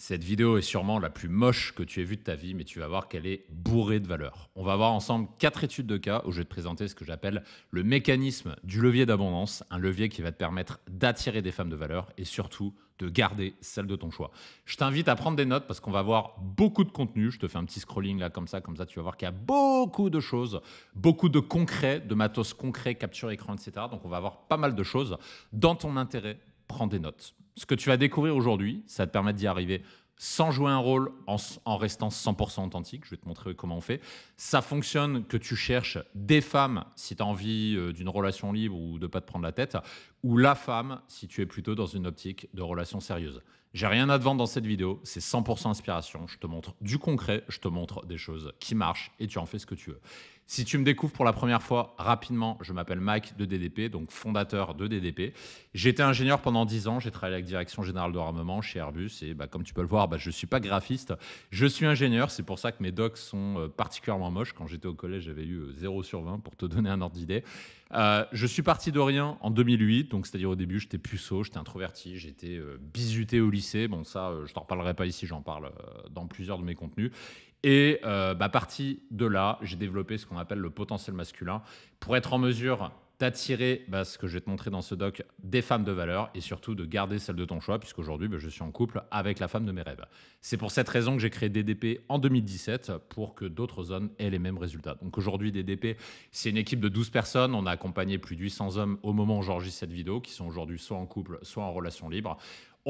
Cette vidéo est sûrement la plus moche que tu aies vue de ta vie, mais tu vas voir qu'elle est bourrée de valeur. On va voir ensemble quatre études de cas où je vais te présenter ce que j'appelle le mécanisme du levier d'abondance, un levier qui va te permettre d'attirer des femmes de valeur et surtout de garder celle de ton choix. Je t'invite à prendre des notes parce qu'on va voir beaucoup de contenu. Je te fais un petit scrolling là comme ça, comme ça tu vas voir qu'il y a beaucoup de choses, beaucoup de concrets, de matos concret capture écran, etc. Donc on va avoir pas mal de choses dans ton intérêt prends des notes. Ce que tu vas découvrir aujourd'hui, ça va te permettre d'y arriver sans jouer un rôle, en, restant 100% authentique. Je vais te montrer comment on fait. Ça fonctionne que tu cherches des femmes si tu as envie euh, d'une relation libre ou de pas te prendre la tête, ou la femme si tu es plutôt dans une optique de relation sérieuse. J'ai rien à te vendre dans cette vidéo, c'est 100% inspiration. Je te montre du concret, je te montre des choses qui marchent et tu en fais ce que tu veux. Si tu me découvres pour la première fois, rapidement, je m'appelle Mike de DDP, donc fondateur de DDP. J'ai été ingénieur pendant 10 ans, j'ai travaillé avec Direction Générale de Armement chez Airbus et bah, comme tu peux le voir, bah, je ne suis pas graphiste, je suis ingénieur, c'est pour ça que mes docs sont euh, particulièrement moches. Quand j'étais au collège, j'avais eu 0 euh, sur 20 pour te donner un ordre d'idée. Euh, je suis parti de rien en 2008, donc c'est-à-dire au début, j'étais puceau, j'étais introverti, j'étais bizuté au lycée. Bon, ça, je je t'en reparlerai pas ici, j'en parle dans plusieurs de mes contenus. Et euh, bah, parti de là, j'ai développé ce qu'on appelle le potentiel masculin pour être en mesure d'attirer, bah, ce que je vais te montrer dans ce doc, des femmes de valeur et surtout de garder celle de ton choix, puisqu'aujourd'hui, bah, je suis en couple avec la femme de mes rêves. C'est pour cette raison que j'ai créé DDP en 2017 pour que d'autres hommes aient les mêmes résultats. Donc aujourd'hui, DDP, c'est une équipe de 12 personnes. On a accompagné plus de 800 hommes au moment où j'enregistre cette vidéo, qui sont aujourd'hui soit en couple, soit en relation libre.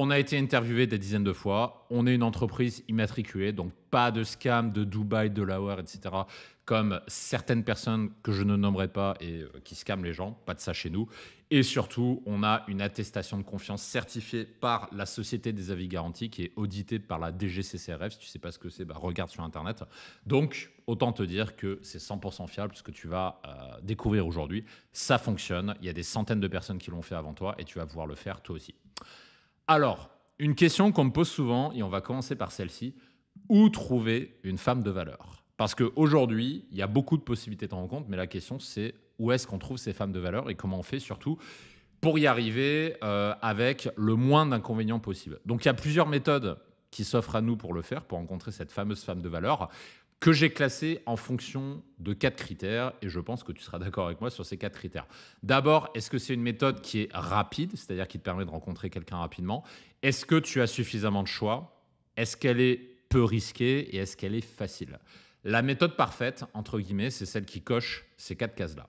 On a été interviewé des dizaines de fois. On est une entreprise immatriculée, donc pas de scam de Dubaï, de Lahore, etc. Comme certaines personnes que je ne nommerai pas et euh, qui scament les gens. Pas de ça chez nous. Et surtout, on a une attestation de confiance certifiée par la Société des avis garantis qui est auditée par la DGCCRF. Si tu ne sais pas ce que c'est, bah, regarde sur Internet. Donc, autant te dire que c'est 100% fiable puisque tu vas euh, découvrir aujourd'hui. Ça fonctionne. Il y a des centaines de personnes qui l'ont fait avant toi et tu vas voir le faire toi aussi. Alors, une question qu'on me pose souvent, et on va commencer par celle-ci, où trouver une femme de valeur Parce qu'aujourd'hui, il y a beaucoup de possibilités de rencontre, mais la question c'est où est-ce qu'on trouve ces femmes de valeur et comment on fait surtout pour y arriver euh, avec le moins d'inconvénients possible. Donc il y a plusieurs méthodes qui s'offrent à nous pour le faire, pour rencontrer cette fameuse femme de valeur que j'ai classé en fonction de quatre critères, et je pense que tu seras d'accord avec moi sur ces quatre critères. D'abord, est-ce que c'est une méthode qui est rapide, c'est-à-dire qui te permet de rencontrer quelqu'un rapidement Est-ce que tu as suffisamment de choix Est-ce qu'elle est peu risquée et est-ce qu'elle est facile La méthode parfaite, entre guillemets, c'est celle qui coche ces quatre cases-là.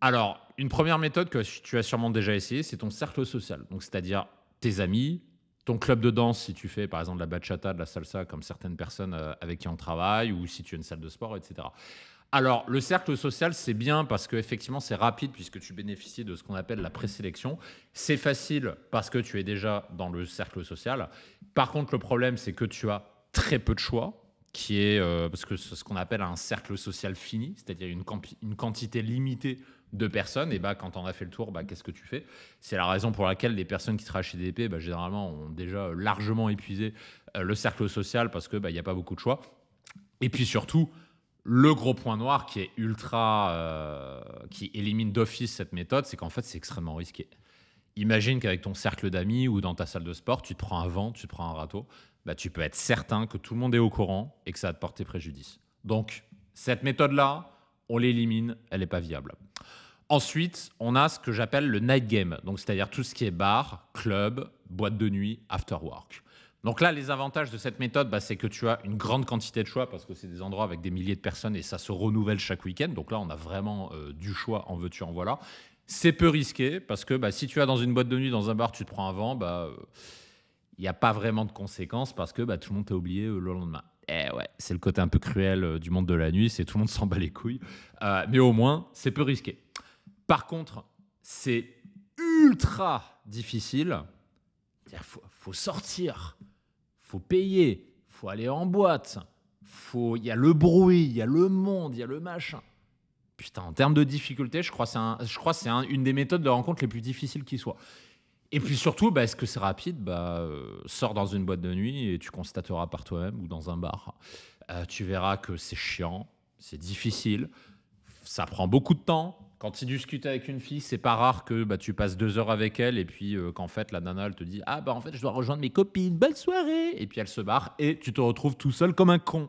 Alors, une première méthode que tu as sûrement déjà essayée, c'est ton cercle social, donc c'est-à-dire tes amis, ton club de danse, si tu fais par exemple de la bachata, de la salsa, comme certaines personnes euh, avec qui on travaille, ou si tu as une salle de sport, etc. Alors, le cercle social, c'est bien parce qu'effectivement, c'est rapide puisque tu bénéficies de ce qu'on appelle la présélection. C'est facile parce que tu es déjà dans le cercle social. Par contre, le problème, c'est que tu as très peu de choix, qui est euh, parce que ce qu'on appelle un cercle social fini, c'est-à-dire une quantité limitée de personnes. Et bah, quand on a fait le tour, bah, qu'est-ce que tu fais C'est la raison pour laquelle les personnes qui rachètent des DDP, bah, généralement, ont déjà euh, largement épuisé euh, le cercle social parce qu'il bah, n'y a pas beaucoup de choix. Et puis surtout, le gros point noir qui est ultra. Euh, qui élimine d'office cette méthode, c'est qu'en fait, c'est extrêmement risqué. Imagine qu'avec ton cercle d'amis ou dans ta salle de sport, tu te prends un vent, tu te prends un râteau, bah, tu peux être certain que tout le monde est au courant et que ça va te porter préjudice. Donc, cette méthode-là, on l'élimine, elle n'est pas viable. Ensuite, on a ce que j'appelle le night game, donc c'est-à-dire tout ce qui est bar, club, boîte de nuit, after work. Donc là, les avantages de cette méthode, bah, c'est que tu as une grande quantité de choix parce que c'est des endroits avec des milliers de personnes et ça se renouvelle chaque week-end. Donc là, on a vraiment euh, du choix en veux-tu, en voilà. C'est peu risqué parce que bah, si tu vas dans une boîte de nuit, dans un bar, tu te prends un vent, bah, euh, il n'y a pas vraiment de conséquences parce que tout le monde t'a oublié euh, le lendemain. Eh c'est le côté un peu cruel euh, du monde de la nuit, c'est tout le monde s'en bat les couilles. Euh, mais au moins, c'est peu risqué. Par contre, c'est ultra difficile. Il faut, faut, sortir, faut payer, faut aller en boîte, faut, il y a le bruit, il y a le monde, il y a le machin. Putain, en termes de difficulté, je crois que c'est une des méthodes de rencontre les plus difficiles qui soient. Et puis surtout, bah, est-ce que c'est rapide bah, euh, Sors dans une boîte de nuit et tu constateras par toi-même ou dans un bar. Euh, tu verras que c'est chiant, c'est difficile, ça prend beaucoup de temps. Quand tu discutes avec une fille, c'est pas rare que bah, tu passes deux heures avec elle et puis euh, qu'en fait la nana te dit Ah bah en fait je dois rejoindre mes copines, belle soirée Et puis elle se barre et tu te retrouves tout seul comme un con.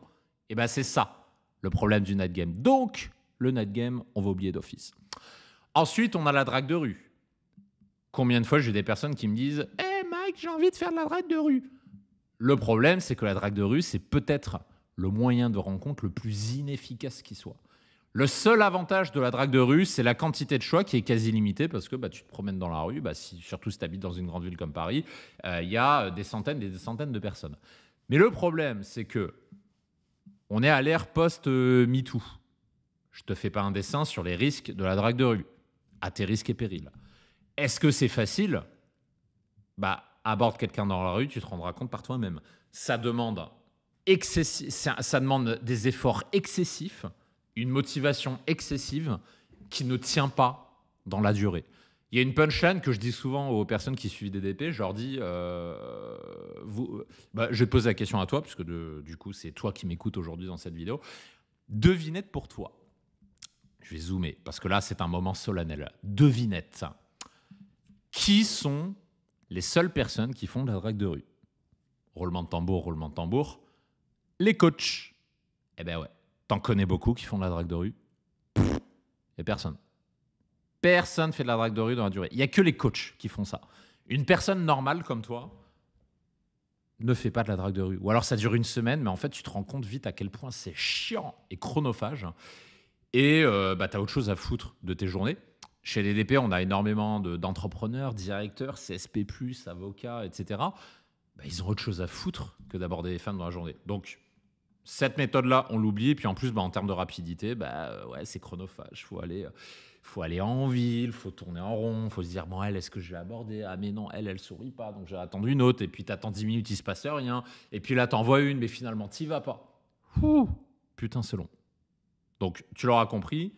Et bah c'est ça le problème du night game. Donc le night game, on va oublier d'office. Ensuite, on a la drague de rue. Combien de fois j'ai des personnes qui me disent Hé eh, Mike, j'ai envie de faire de la drague de rue Le problème, c'est que la drague de rue, c'est peut-être le moyen de rencontre le plus inefficace qui soit. Le seul avantage de la drague de rue, c'est la quantité de choix qui est quasi limitée parce que bah, tu te promènes dans la rue, bah, si, surtout si tu habites dans une grande ville comme Paris, il euh, y a euh, des centaines et des centaines de personnes. Mais le problème, c'est que on est à l'ère post-MeToo. Je te fais pas un dessin sur les risques de la drague de rue, à tes risques et périls. Est-ce que c'est facile Bah, aborde quelqu'un dans la rue, tu te rendras compte par toi-même. Ça demande, ça demande des efforts excessifs, une motivation excessive qui ne tient pas dans la durée. Il y a une punchline que je dis souvent aux personnes qui suivent DDP, je leur dis, euh, bah, je pose la question à toi, puisque du coup c'est toi qui m'écoutes aujourd'hui dans cette vidéo. Devinette pour toi. Je vais zoomer, parce que là c'est un moment solennel. Devinette qui sont les seules personnes qui font de la drague de rue Roulement de tambour, roulement de tambour. Les coachs. Eh ben ouais, t'en connais beaucoup qui font de la drague de rue Et personne. Personne fait de la drague de rue dans la durée. Il n'y a que les coachs qui font ça. Une personne normale comme toi ne fait pas de la drague de rue. Ou alors ça dure une semaine, mais en fait tu te rends compte vite à quel point c'est chiant et chronophage. Et euh, bah, t'as bah, tu autre chose à foutre de tes journées. Chez dp on a énormément d'entrepreneurs, directeurs, CSP, avocats, etc. Bah, ils ont autre chose à foutre que d'aborder les femmes dans la journée. Donc, cette méthode-là, on l'oublie. Et puis en plus, bah, en termes de rapidité, bah, euh, ouais, c'est chronophage. Faut aller, euh, faut aller en ville, faut tourner en rond, faut se dire, bon, elle, est-ce que je vais aborder Ah, mais non, elle, elle sourit pas, donc j'ai attendu une autre. Et puis tu attends 10 minutes, il se passe rien. Et puis là, tu envoies une, mais finalement, t'y vas pas. putain, c'est long. Donc, tu l'auras compris,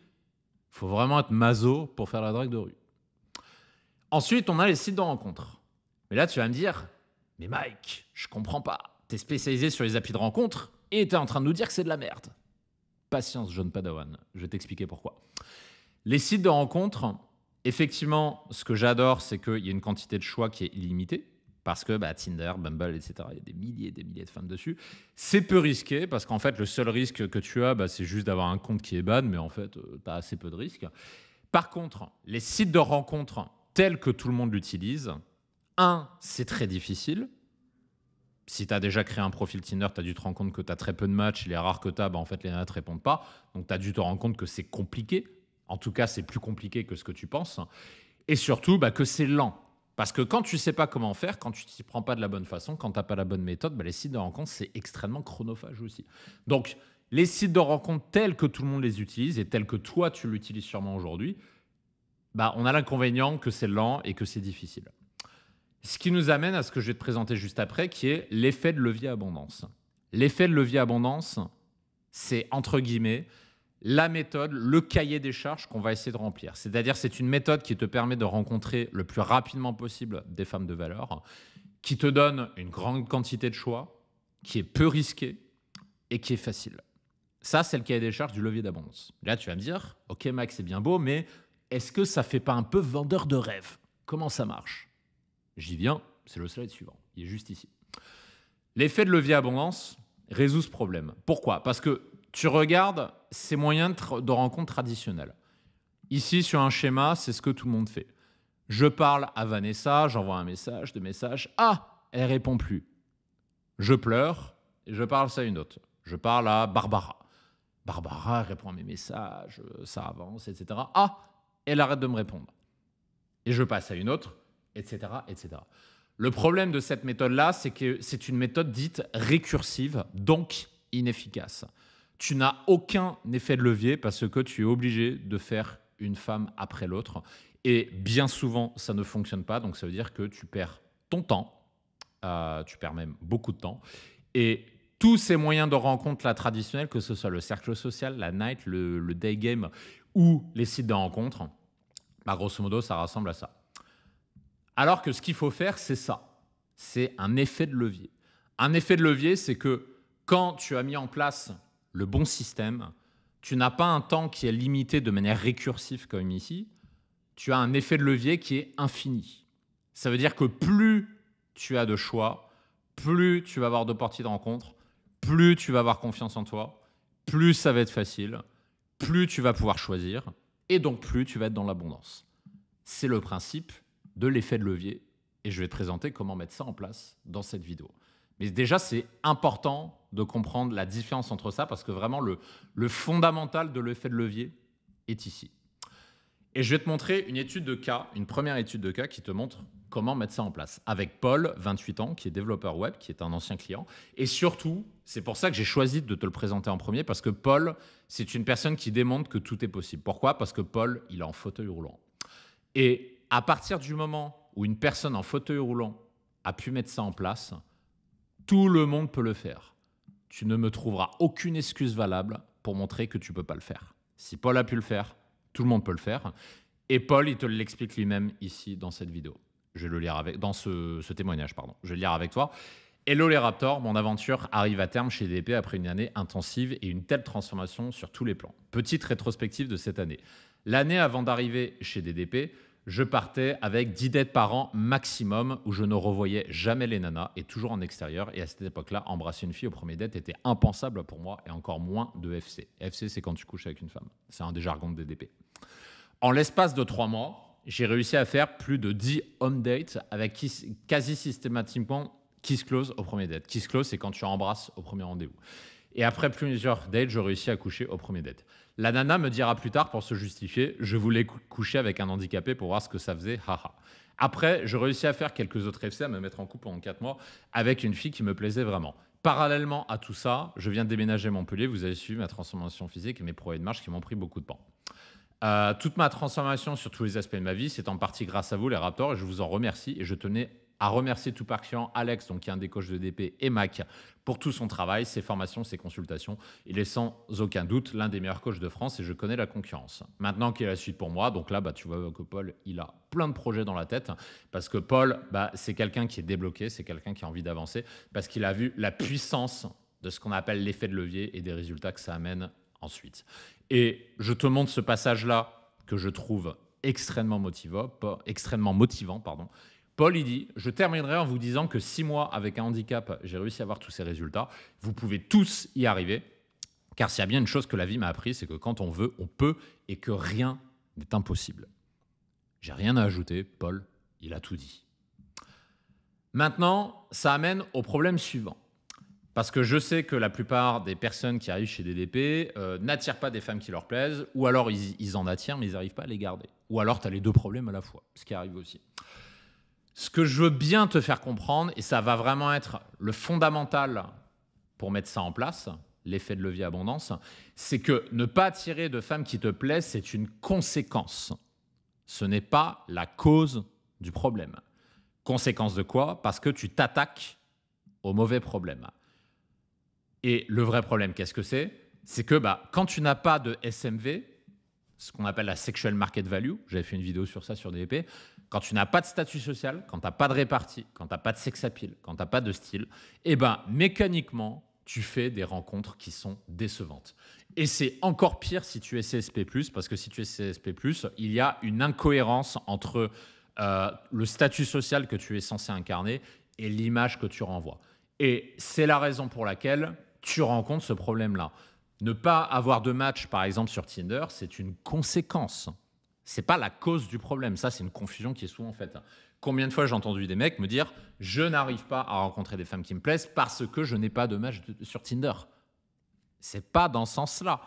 faut vraiment être Mazo pour faire la drague de rue. Ensuite, on a les sites de rencontres. Mais là, tu vas me dire, mais Mike, je comprends pas. T'es spécialisé sur les applis de rencontres et t'es en train de nous dire que c'est de la merde. Patience, John Padawan. Je vais t'expliquer pourquoi. Les sites de rencontres, effectivement, ce que j'adore, c'est qu'il y a une quantité de choix qui est illimitée parce que bah, Tinder, Bumble, etc., il y a des milliers et des milliers de femmes dessus. C'est peu risqué, parce qu'en fait, le seul risque que tu as, bah, c'est juste d'avoir un compte qui est ban, mais en fait, tu euh, as assez peu de risques. Par contre, les sites de rencontres tels que tout le monde l'utilise, un, c'est très difficile. Si tu as déjà créé un profil Tinder, tu as dû te rendre compte que tu as très peu de matchs, les rares que tu as, bah, en fait, les nanas ne te répondent pas. Donc, tu as dû te rendre compte que c'est compliqué. En tout cas, c'est plus compliqué que ce que tu penses. Et surtout, que c'est lent. Parce que quand tu ne sais pas comment faire, quand tu ne t'y prends pas de la bonne façon, quand tu n'as pas la bonne méthode, bah, les sites de rencontre, c'est extrêmement chronophage aussi. Donc, les sites de rencontre tels que tout le monde les utilise et tels que toi, tu l'utilises sûrement aujourd'hui, bah, on a l'inconvénient que c'est lent et que c'est difficile. Ce qui nous amène à ce que je vais te présenter juste après, qui est l'effet de levier abondance. L'effet de levier abondance, c'est entre guillemets la méthode, le cahier des charges qu'on va essayer de remplir. C'est-à-dire, c'est une méthode qui te permet de rencontrer le plus rapidement possible des femmes de valeur, qui te donne une grande quantité de choix, qui est peu risqué et qui est facile. Ça, c'est le cahier des charges du levier d'abondance. Là, tu vas me dire, OK, Max, c'est bien beau, mais est-ce que ça fait pas un peu vendeur de rêve Comment ça marche J'y viens, c'est le slide suivant. Il est juste ici. L'effet de levier d'abondance résout ce problème. Pourquoi Parce que tu regardes ces moyens de, rencontre traditionnels. Ici, sur un schéma, c'est ce que tout le monde fait. Je parle à Vanessa, j'envoie un message, deux messages. Ah, elle répond plus. Je pleure et je parle à une autre. Je parle à Barbara. Barbara répond à mes messages, euh, ça avance, etc. Ah, elle arrête de me répondre. Et je passe à une autre, etc. etc. Le problème de cette méthode-là, c'est que c'est une méthode dite récursive, donc inefficace tu n'as aucun effet de levier parce que tu es obligé de faire une femme après l'autre. Et bien souvent, ça ne fonctionne pas. Donc, ça veut dire que tu perds ton temps. Euh, tu perds même beaucoup de temps. Et tous ces moyens de rencontre la traditionnels, que ce soit le cercle social, la night, le, day game ou les sites de rencontre, bah, grosso modo, ça ressemble à ça. Alors que ce qu'il faut faire, c'est ça. C'est un effet de levier. Un effet de levier, c'est que quand tu as mis en place le bon système, tu n'as pas un temps qui est limité de manière récursive comme ici, tu as un effet de levier qui est infini. Ça veut dire que plus tu as de choix, plus tu vas avoir d'opportunités de rencontre, plus tu vas avoir confiance en toi, plus ça va être facile, plus tu vas pouvoir choisir, et donc plus tu vas être dans l'abondance. C'est le principe de l'effet de levier, et je vais te présenter comment mettre ça en place dans cette vidéo. Mais déjà, c'est important de comprendre la différence entre ça, parce que vraiment le, le fondamental de l'effet de levier est ici. Et je vais te montrer une étude de cas, une première étude de cas qui te montre comment mettre ça en place. Avec Paul, 28 ans, qui est développeur web, qui est un ancien client. Et surtout, c'est pour ça que j'ai choisi de te le présenter en premier, parce que Paul, c'est une personne qui démontre que tout est possible. Pourquoi Parce que Paul, il est en fauteuil roulant. Et à partir du moment où une personne en fauteuil roulant a pu mettre ça en place, tout le monde peut le faire tu ne me trouveras aucune excuse valable pour montrer que tu peux pas le faire. Si Paul a pu le faire, tout le monde peut le faire. Et Paul, il te l'explique lui-même ici dans cette vidéo. Je vais le lire avec, dans ce, témoignage, pardon. Je vais le lire avec toi. Hello les Raptors, mon aventure arrive à terme chez DDP après une année intensive et une telle transformation sur tous les plans. Petite rétrospective de cette année. L'année avant d'arriver chez DDP, je partais avec 10 dates par an maximum où je ne revoyais jamais les nanas et toujours en extérieur. Et à cette époque-là, embrasser une fille au premier date était impensable pour moi et encore moins de FC. FC, c'est quand tu couches avec une femme. C'est un des jargons de DDP. En l'espace de trois mois, j'ai réussi à faire plus de 10 home dates avec quasi systématiquement se close au premier date. se close, c'est quand tu embrasses au premier rendez-vous. Et après plusieurs dates, je réussis à coucher au premier date. La nana me dira plus tard pour se justifier Je voulais coucher avec un handicapé pour voir ce que ça faisait, Après, je réussis à faire quelques autres FC, à me mettre en couple pendant 4 mois avec une fille qui me plaisait vraiment. Parallèlement à tout ça, je viens de déménager à Montpellier, vous avez suivi ma transformation physique et mes progrès de marche qui m'ont pris beaucoup de temps. Euh, toute ma transformation sur tous les aspects de ma vie, c'est en partie grâce à vous, les Raptors, et je vous en remercie. Et je tenais à remercier tout particulièrement Alex, donc qui est un des coachs de DP, et Mac pour tout son travail, ses formations, ses consultations. Il est sans aucun doute l'un des meilleurs coachs de France et je connais la concurrence. Maintenant, qu'il est la suite pour moi Donc là, bah, tu vois que Paul, il a plein de projets dans la tête parce que Paul, bah, c'est quelqu'un qui est débloqué, c'est quelqu'un qui a envie d'avancer parce qu'il a vu la puissance de ce qu'on appelle l'effet de levier et des résultats que ça amène ensuite. Et je te montre ce passage-là que je trouve extrêmement motivant, extrêmement motivant pardon, Paul, il dit, je terminerai en vous disant que six mois avec un handicap, j'ai réussi à avoir tous ces résultats. Vous pouvez tous y arriver. Car s'il y a bien une chose que la vie m'a appris, c'est que quand on veut, on peut et que rien n'est impossible. J'ai rien à ajouter, Paul, il a tout dit. Maintenant, ça amène au problème suivant. Parce que je sais que la plupart des personnes qui arrivent chez DDP euh, n'attirent pas des femmes qui leur plaisent, ou alors ils, ils en attirent mais ils n'arrivent pas à les garder. Ou alors tu as les deux problèmes à la fois, ce qui arrive aussi. Ce que je veux bien te faire comprendre, et ça va vraiment être le fondamental pour mettre ça en place, l'effet de levier abondance, c'est que ne pas attirer de femmes qui te plaisent, c'est une conséquence. Ce n'est pas la cause du problème. Conséquence de quoi Parce que tu t'attaques au mauvais problème. Et le vrai problème, qu'est-ce que c'est C'est que bah, quand tu n'as pas de SMV, ce qu'on appelle la sexual market value. J'avais fait une vidéo sur ça sur DVP. Quand tu n'as pas de statut social, quand tu n'as pas de répartie, quand tu n'as pas de sex appeal, quand tu n'as pas de style, eh ben mécaniquement, tu fais des rencontres qui sont décevantes. Et c'est encore pire si tu es CSP+, parce que si tu es CSP+, il y a une incohérence entre euh, le statut social que tu es censé incarner et l'image que tu renvoies. Et c'est la raison pour laquelle tu rencontres ce problème-là. Ne pas avoir de match, par exemple, sur Tinder, c'est une conséquence. C'est pas la cause du problème. Ça, c'est une confusion qui est souvent faite. Combien de fois j'ai entendu des mecs me dire Je n'arrive pas à rencontrer des femmes qui me plaisent parce que je n'ai pas de match sur Tinder. C'est pas dans ce sens-là.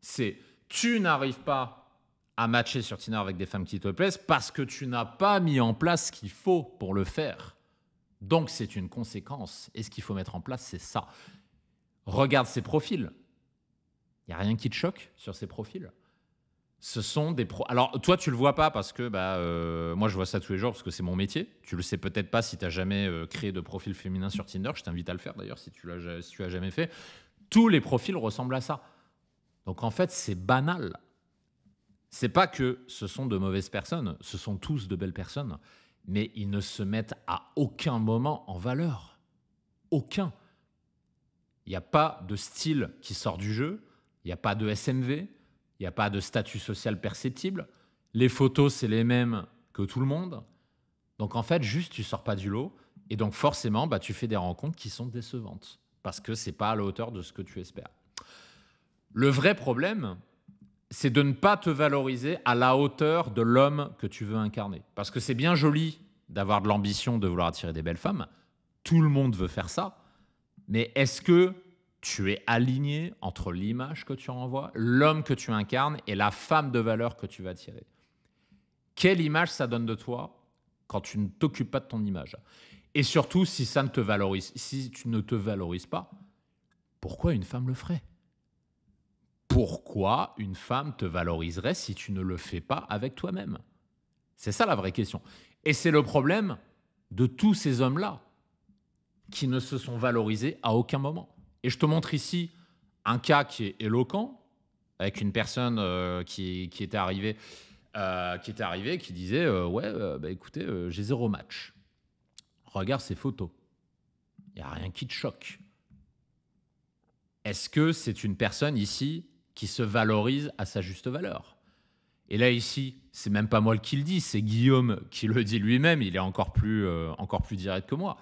C'est tu n'arrives pas à matcher sur Tinder avec des femmes qui te plaisent parce que tu n'as pas mis en place ce qu'il faut pour le faire. Donc c'est une conséquence. Et ce qu'il faut mettre en place, c'est ça. Regarde ces profils. Il n'y a rien qui te choque sur ces profils ce sont des Alors, toi, tu le vois pas parce que bah, euh, moi, je vois ça tous les jours parce que c'est mon métier. Tu le sais peut-être pas si tu n'as jamais euh, créé de profil féminin sur Tinder. Je t'invite à le faire d'ailleurs si tu l'as si tu as jamais fait. Tous les profils ressemblent à ça. Donc, en fait, c'est banal. C'est pas que ce sont de mauvaises personnes, ce sont tous de belles personnes, mais ils ne se mettent à aucun moment en valeur. Aucun. Il n'y a pas de style qui sort du jeu, il n'y a pas de SMV, il n'y a pas de statut social perceptible. Les photos, c'est les mêmes que tout le monde. Donc en fait, juste, tu sors pas du lot. Et donc forcément, bah, tu fais des rencontres qui sont décevantes, parce que c'est pas à la hauteur de ce que tu espères. Le vrai problème, c'est de ne pas te valoriser à la hauteur de l'homme que tu veux incarner. Parce que c'est bien joli d'avoir de l'ambition, de vouloir attirer des belles femmes. Tout le monde veut faire ça. Mais est-ce que tu es aligné entre l'image que tu renvoies, l'homme que tu incarnes et la femme de valeur que tu vas tirer. Quelle image ça donne de toi quand tu ne t'occupes pas de ton image Et surtout, si ça ne te valorise, si tu ne te valorises pas, pourquoi une femme le ferait Pourquoi une femme te valoriserait si tu ne le fais pas avec toi-même C'est ça la vraie question. Et c'est le problème de tous ces hommes-là qui ne se sont valorisés à aucun moment. Et je te montre ici un cas qui est éloquent, avec une personne euh, qui, qui, était arrivée, euh, qui arrivée, qui disait euh, Ouais, bah, écoutez, j'ai zéro match. Regarde ces photos. Il n'y a rien qui te choque. Est-ce que c'est une personne ici qui se valorise à sa juste valeur Et là, ici, c'est même pas moi qui le dis, c'est Guillaume qui le dit lui-même. Il est encore plus, encore plus direct que moi.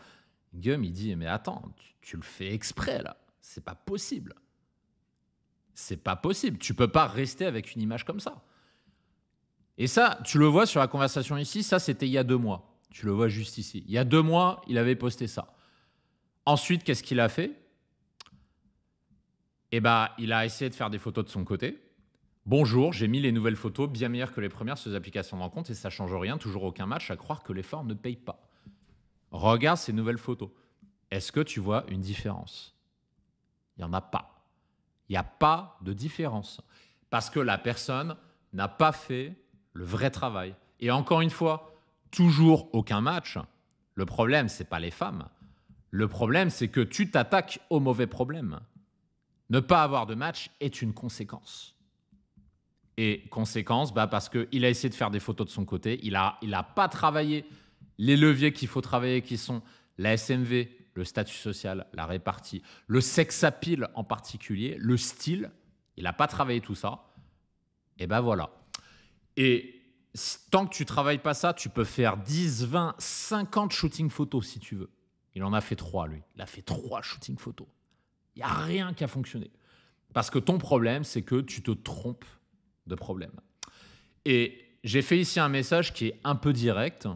Guillaume, il dit Mais attends, tu le fais exprès là c'est pas possible. C'est pas possible. Tu peux pas rester avec une image comme ça. Et ça, tu le vois sur la conversation ici, ça c'était il y a deux mois. Tu le vois juste ici. Il y a deux mois, il avait posté ça. Ensuite, qu'est-ce qu'il a fait Eh bien, il a essayé de faire des photos de son côté. Bonjour, j'ai mis les nouvelles photos bien meilleures que les premières sur les applications de rencontre et ça change rien, toujours aucun match, à croire que l'effort ne paye pas. Regarde ces nouvelles photos. Est-ce que tu vois une différence il n'y en a pas. Il n'y a pas de différence. Parce que la personne n'a pas fait le vrai travail. Et encore une fois, toujours aucun match. Le problème, c'est pas les femmes. Le problème, c'est que tu t'attaques au mauvais problème. Ne pas avoir de match est une conséquence. Et conséquence, bah parce qu'il a essayé de faire des photos de son côté, il n'a il a pas travaillé les leviers qu'il faut travailler, qui sont la SMV, le statut social, la répartie, le sex appeal en particulier, le style. Il n'a pas travaillé tout ça. Et ben voilà. Et tant que tu travailles pas ça, tu peux faire 10, 20, 50 shooting photos si tu veux. Il en a fait 3, lui. Il a fait 3 shooting photos. Il n'y a rien qui a fonctionné. Parce que ton problème, c'est que tu te trompes de problème. Et j'ai fait ici un message qui est un peu direct,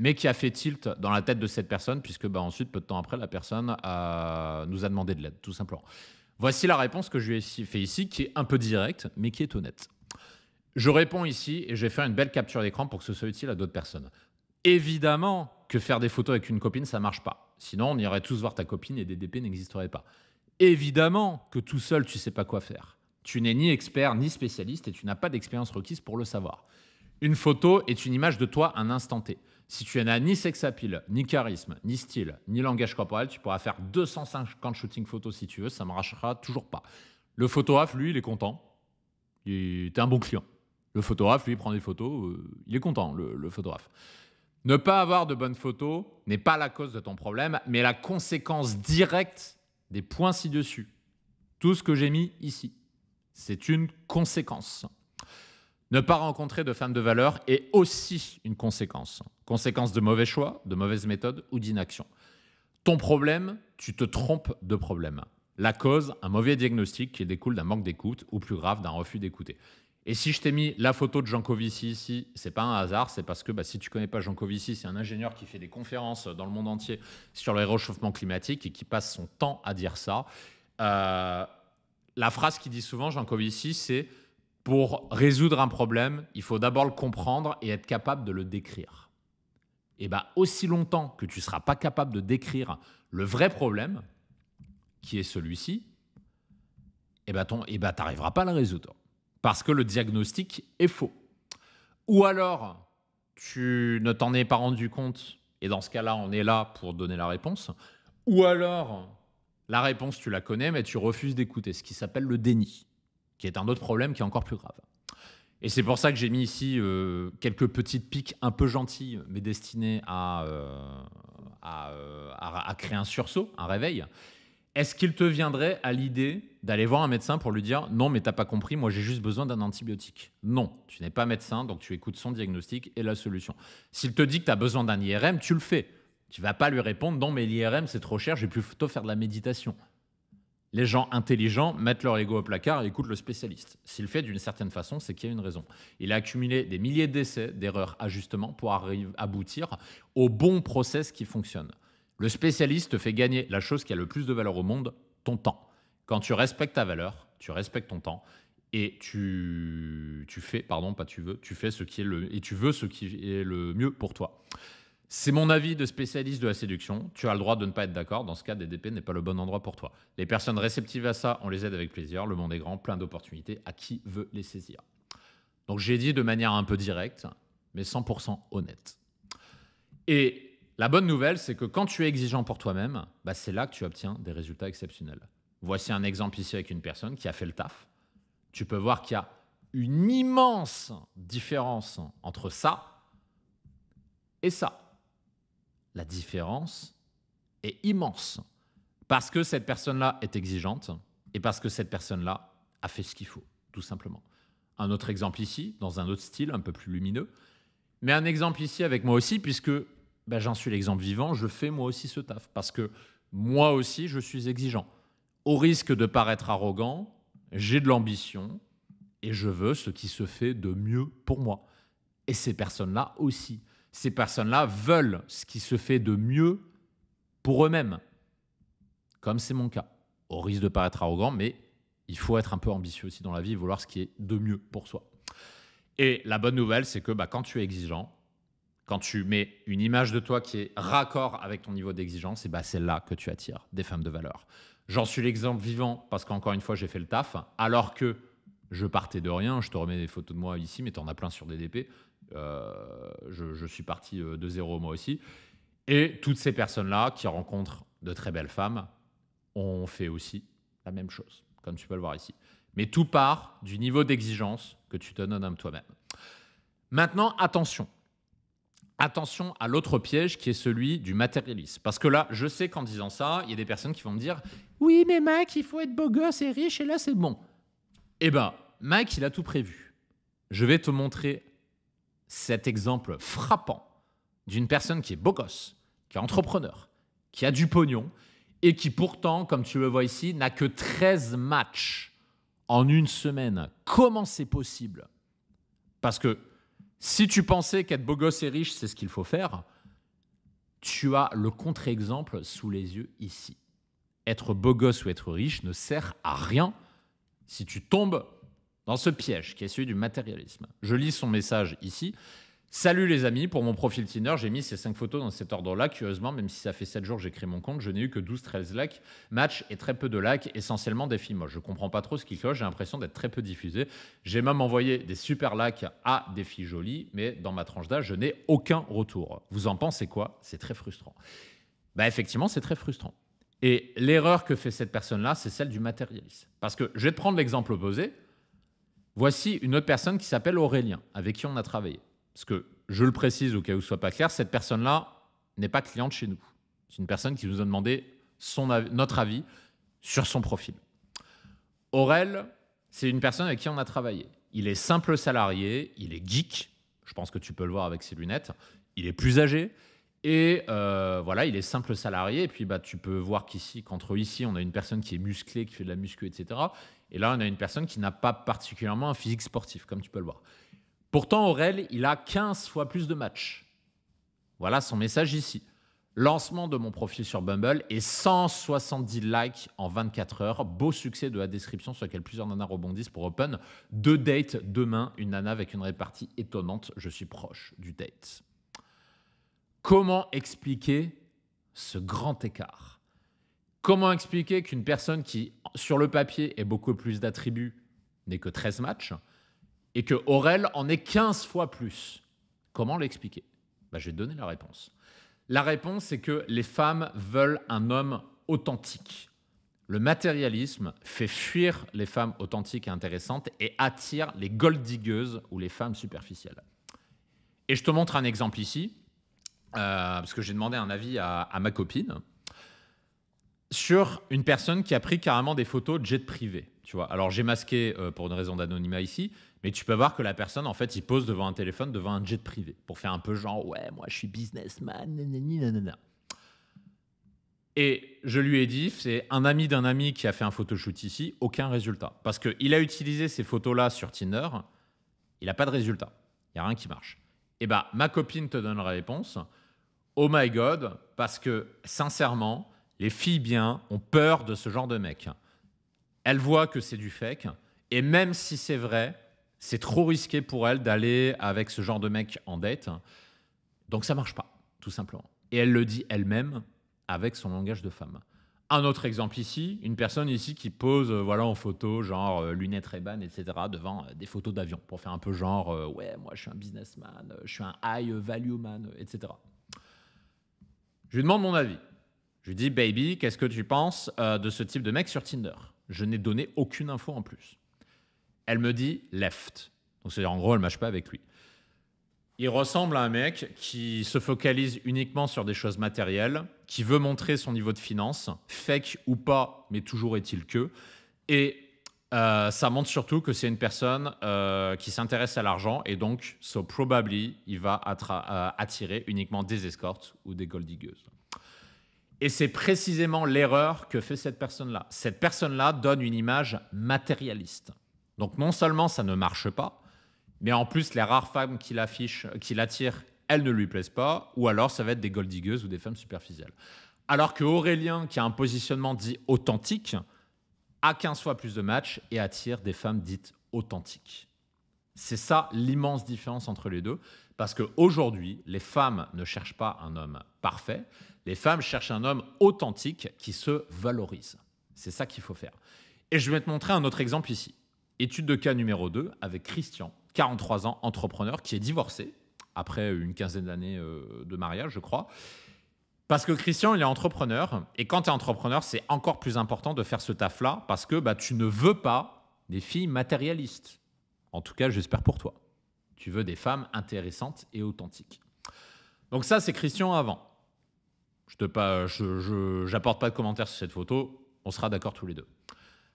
mais qui a fait tilt dans la tête de cette personne, puisque bah, ensuite, peu de temps après, la personne euh, nous a demandé de l'aide, tout simplement. Voici la réponse que je lui ai fait ici, qui est un peu directe, mais qui est honnête. Je réponds ici et je vais faire une belle capture d'écran pour que ce soit utile à d'autres personnes. Évidemment que faire des photos avec une copine, ça marche pas. Sinon, on irait tous voir ta copine et des DP n'existeraient pas. Évidemment que tout seul, tu sais pas quoi faire. Tu n'es ni expert ni spécialiste et tu n'as pas d'expérience requise pour le savoir. Une photo est une image de toi un instant T. Si tu n'as ni sex appeal, ni charisme, ni style, ni langage corporel, tu pourras faire 250 shootings photos si tu veux, ça ne rachera toujours pas. Le photographe, lui, il est content. tu es un bon client. Le photographe, lui, prend des photos, euh, il est content, le photographe. Ne pas avoir de bonnes photos n'est pas la cause de ton problème, mais la conséquence directe des points ci-dessus. Tout ce que j'ai mis ici, c'est une conséquence. Ne pas rencontrer de femmes de valeur est aussi une conséquence. Conséquence de mauvais choix, de mauvaises méthodes ou d'inaction. Ton problème, tu te trompes de problème. La cause, un mauvais diagnostic qui découle d'un manque d'écoute ou plus grave, d'un refus d'écouter. Et si je t'ai mis la photo de Covici ici, c'est pas un hasard, c'est parce que bah, si tu connais pas Covici, c'est un ingénieur qui fait des conférences dans le monde entier sur le réchauffement climatique et qui passe son temps à dire ça. Euh, la phrase qu'il dit souvent, Covici, c'est pour résoudre un problème, il faut d'abord le comprendre et être capable de le décrire. Et eh bien, aussi longtemps que tu ne seras pas capable de décrire le vrai problème, qui est celui-ci, et eh bien, tu eh n'arriveras ben, pas à le résoudre. Parce que le diagnostic est faux. Ou alors, tu ne t'en es pas rendu compte, et dans ce cas-là, on est là pour donner la réponse. Ou alors, la réponse, tu la connais, mais tu refuses d'écouter, ce qui s'appelle le déni qui est un autre problème qui est encore plus grave. Et c'est pour ça que j'ai mis ici euh, quelques petites piques un peu gentilles, mais destinées euh, euh, à, créer un sursaut, un réveil. Est-ce qu'il te viendrait à l'idée d'aller voir un médecin pour lui dire non, mais t'as pas compris, moi j'ai juste besoin d'un antibiotique Non, tu n'es pas médecin, donc tu écoutes son diagnostic et la solution. S'il te dit que tu as besoin d'un IRM, tu le fais. Tu vas pas lui répondre non, mais l'IRM c'est trop cher, j'ai vais plutôt faire de la méditation les gens intelligents mettent leur ego au placard et écoutent le spécialiste. S'il fait d'une certaine façon, c'est qu'il y a une raison. Il a accumulé des milliers d'essais, d'erreurs, ajustements pour aboutir au bon process qui fonctionne. Le spécialiste fait gagner la chose qui a le plus de valeur au monde, ton temps. Quand tu respectes ta valeur, tu respectes ton temps et tu, tu fais, pardon, pas tu veux, tu fais ce qui est le, et tu veux ce qui est le mieux pour toi. C'est mon avis de spécialiste de la séduction. Tu as le droit de ne pas être d'accord. Dans ce cas, DDP n'est pas le bon endroit pour toi. Les personnes réceptives à ça, on les aide avec plaisir. Le monde est grand, plein d'opportunités. À qui veut les saisir Donc j'ai dit de manière un peu directe, mais 100% honnête. Et la bonne nouvelle, c'est que quand tu es exigeant pour toi-même, bah, c'est là que tu obtiens des résultats exceptionnels. Voici un exemple ici avec une personne qui a fait le taf. Tu peux voir qu'il y a une immense différence entre ça et ça la différence est immense. Parce que cette personne-là est exigeante et parce que cette personne-là a fait ce qu'il faut, tout simplement. Un autre exemple ici, dans un autre style, un peu plus lumineux. Mais un exemple ici avec moi aussi, puisque ben, j'en suis l'exemple vivant, je fais moi aussi ce taf. Parce que moi aussi, je suis exigeant. Au risque de paraître arrogant, j'ai de l'ambition et je veux ce qui se fait de mieux pour moi. Et ces personnes-là aussi. Ces personnes-là veulent ce qui se fait de mieux pour eux-mêmes, comme c'est mon cas. Au risque de paraître arrogant, mais il faut être un peu ambitieux aussi dans la vie, vouloir ce qui est de mieux pour soi. Et la bonne nouvelle, c'est que bah, quand tu es exigeant, quand tu mets une image de toi qui est raccord avec ton niveau d'exigence, bah, c'est là que tu attires des femmes de valeur. J'en suis l'exemple vivant parce qu'encore une fois, j'ai fait le taf, alors que je partais de rien. Je te remets des photos de moi ici, mais tu en as plein sur DDP. Euh, je, suis parti euh, de zéro moi aussi. Et toutes ces personnes-là qui rencontrent de très belles femmes ont fait aussi la même chose, comme tu peux le voir ici. Mais tout part du niveau d'exigence que tu te donnes toi-même. Maintenant, attention. Attention à l'autre piège qui est celui du matérialisme. Parce que là, je sais qu'en disant ça, il y a des personnes qui vont me dire Oui, mais Mike, il faut être beau gosse et riche, et là, c'est bon. Eh ben, Mike, il a tout prévu. Je vais te montrer cet exemple frappant d'une personne qui est beau qui est entrepreneur, qui a du pognon et qui pourtant, comme tu le vois ici, n'a que 13 matchs en une semaine. Comment c'est possible Parce que si tu pensais qu'être beau et riche, c'est ce qu'il faut faire, tu as le contre-exemple sous les yeux ici. Être beau ou être riche ne sert à rien si tu tombes dans ce piège qui est celui du matérialisme. Je lis son message ici. Salut les amis, pour mon profil Tinder, j'ai mis ces 5 photos dans cet ordre-là. Curieusement, même si ça fait 7 jours que j'écris mon compte, je n'ai eu que 12-13 likes, match et très peu de likes, essentiellement des filles moches. Je comprends pas trop ce qui cloche, j'ai l'impression d'être très peu diffusé. J'ai même envoyé des super likes à des filles jolies, mais dans ma tranche d'âge, je n'ai aucun retour. Vous en pensez quoi C'est très frustrant. Bah effectivement, c'est très frustrant. Et l'erreur que fait cette personne-là, c'est celle du matérialisme. Parce que je vais te prendre l'exemple opposé. Voici une autre personne qui s'appelle Aurélien, avec qui on a travaillé. Parce que, je le précise au cas où ce soit pas clair, cette personne-là n'est pas cliente chez nous. C'est une personne qui nous a demandé son notre avis sur son profil. Aurel, c'est une personne avec qui on a travaillé. Il est simple salarié, il est geek, je pense que tu peux le voir avec ses lunettes, il est plus âgé, et euh, voilà, il est simple salarié. Et puis, bah, tu peux voir qu'ici, qu'entre ici, on a une personne qui est musclée, qui fait de la muscu, etc. Et là, on a une personne qui n'a pas particulièrement un physique sportif, comme tu peux le voir. Pourtant, Aurel, il a 15 fois plus de matchs. Voilà son message ici. Lancement de mon profil sur Bumble et 170 likes en 24 heures. Beau succès de la description sur laquelle plusieurs nanas rebondissent pour Open. Deux dates demain, une nana avec une répartie étonnante. Je suis proche du date. Comment expliquer ce grand écart Comment expliquer qu'une personne qui, sur le papier, ait beaucoup plus d'attributs n'ait que 13 matchs et que Aurel en ait 15 fois plus Comment l'expliquer bah, Je vais te donner la réponse. La réponse, c'est que les femmes veulent un homme authentique. Le matérialisme fait fuir les femmes authentiques et intéressantes et attire les gold ou les femmes superficielles. Et je te montre un exemple ici. Euh, parce que j'ai demandé un avis à, ma copine sur une personne qui a pris carrément des photos de jet privé. Tu vois. Alors j'ai masqué euh, pour une raison d'anonymat ici, mais tu peux voir que la personne, en fait, il pose devant un téléphone, devant un jet privé, pour faire un peu genre, ouais, moi je suis businessman, nanana. Et je lui ai dit, c'est un ami d'un ami qui a fait un photoshoot ici, aucun résultat. Parce qu'il a utilisé ces photos-là sur Tinder, il n'a pas de résultat, il n'y a rien qui marche. Et eh bah, ben, ma copine te donne la réponse, oh my god, parce que sincèrement, les filles bien ont peur de ce genre de mec. Elles voient que c'est du fake, et même si c'est vrai, c'est trop risqué pour elles d'aller avec ce genre de mec en dette. Donc ça marche pas, tout simplement. Et elle le dit elle-même avec son langage de femme. Un autre exemple ici, une personne ici qui pose euh, voilà en photo, genre euh, lunettes Ray-Ban, etc., devant euh, des photos d'avion pour faire un peu genre, ouais, moi je suis un businessman, je suis un high value man, etc. Je lui demande mon avis. Je lui dis, baby, qu'est-ce que tu penses euh, de ce type de mec sur Tinder Je n'ai donné aucune info en plus. Elle me dit left. Donc, c'est-à-dire, en gros, elle mâche pas avec lui. Il ressemble à un mec qui se focalise uniquement sur des choses matérielles, qui veut montrer son niveau de finance, fake ou pas, mais toujours est-il que, et euh, ça montre surtout que c'est une personne euh, qui s'intéresse à l'argent et donc, so probably, il va euh, attirer uniquement des escortes ou des goldigueuses. Et c'est précisément l'erreur que fait cette personne-là. Cette personne-là donne une image matérialiste. Donc non seulement ça ne marche pas, mais en plus les rares femmes qui l'affichent, qui l'attirent, elles ne lui plaisent pas, ou alors ça va être des goldigueuses ou des femmes superficielles. Alors que Aurélien, qui a un positionnement dit authentique, à 15 fois plus de matchs et attire des femmes dites authentiques. C'est ça l'immense différence entre les deux, parce qu'aujourd'hui, les femmes ne cherchent pas un homme parfait, les femmes cherchent un homme authentique qui se valorise. C'est ça qu'il faut faire. Et je vais te montrer un autre exemple ici. Étude de cas numéro 2 avec Christian, 43 ans, entrepreneur, qui est divorcé après une quinzaine d'années euh, de mariage, je crois, parce que Christian, il est entrepreneur. Et quand tu es entrepreneur, c'est encore plus important de faire ce taf-là parce que bah, tu ne veux pas des filles matérialistes. En tout cas, j'espère pour toi. Tu veux des femmes intéressantes et authentiques. Donc ça, c'est Christian avant. Je n'apporte pas, je, pas de commentaires sur cette photo. On sera d'accord tous les deux.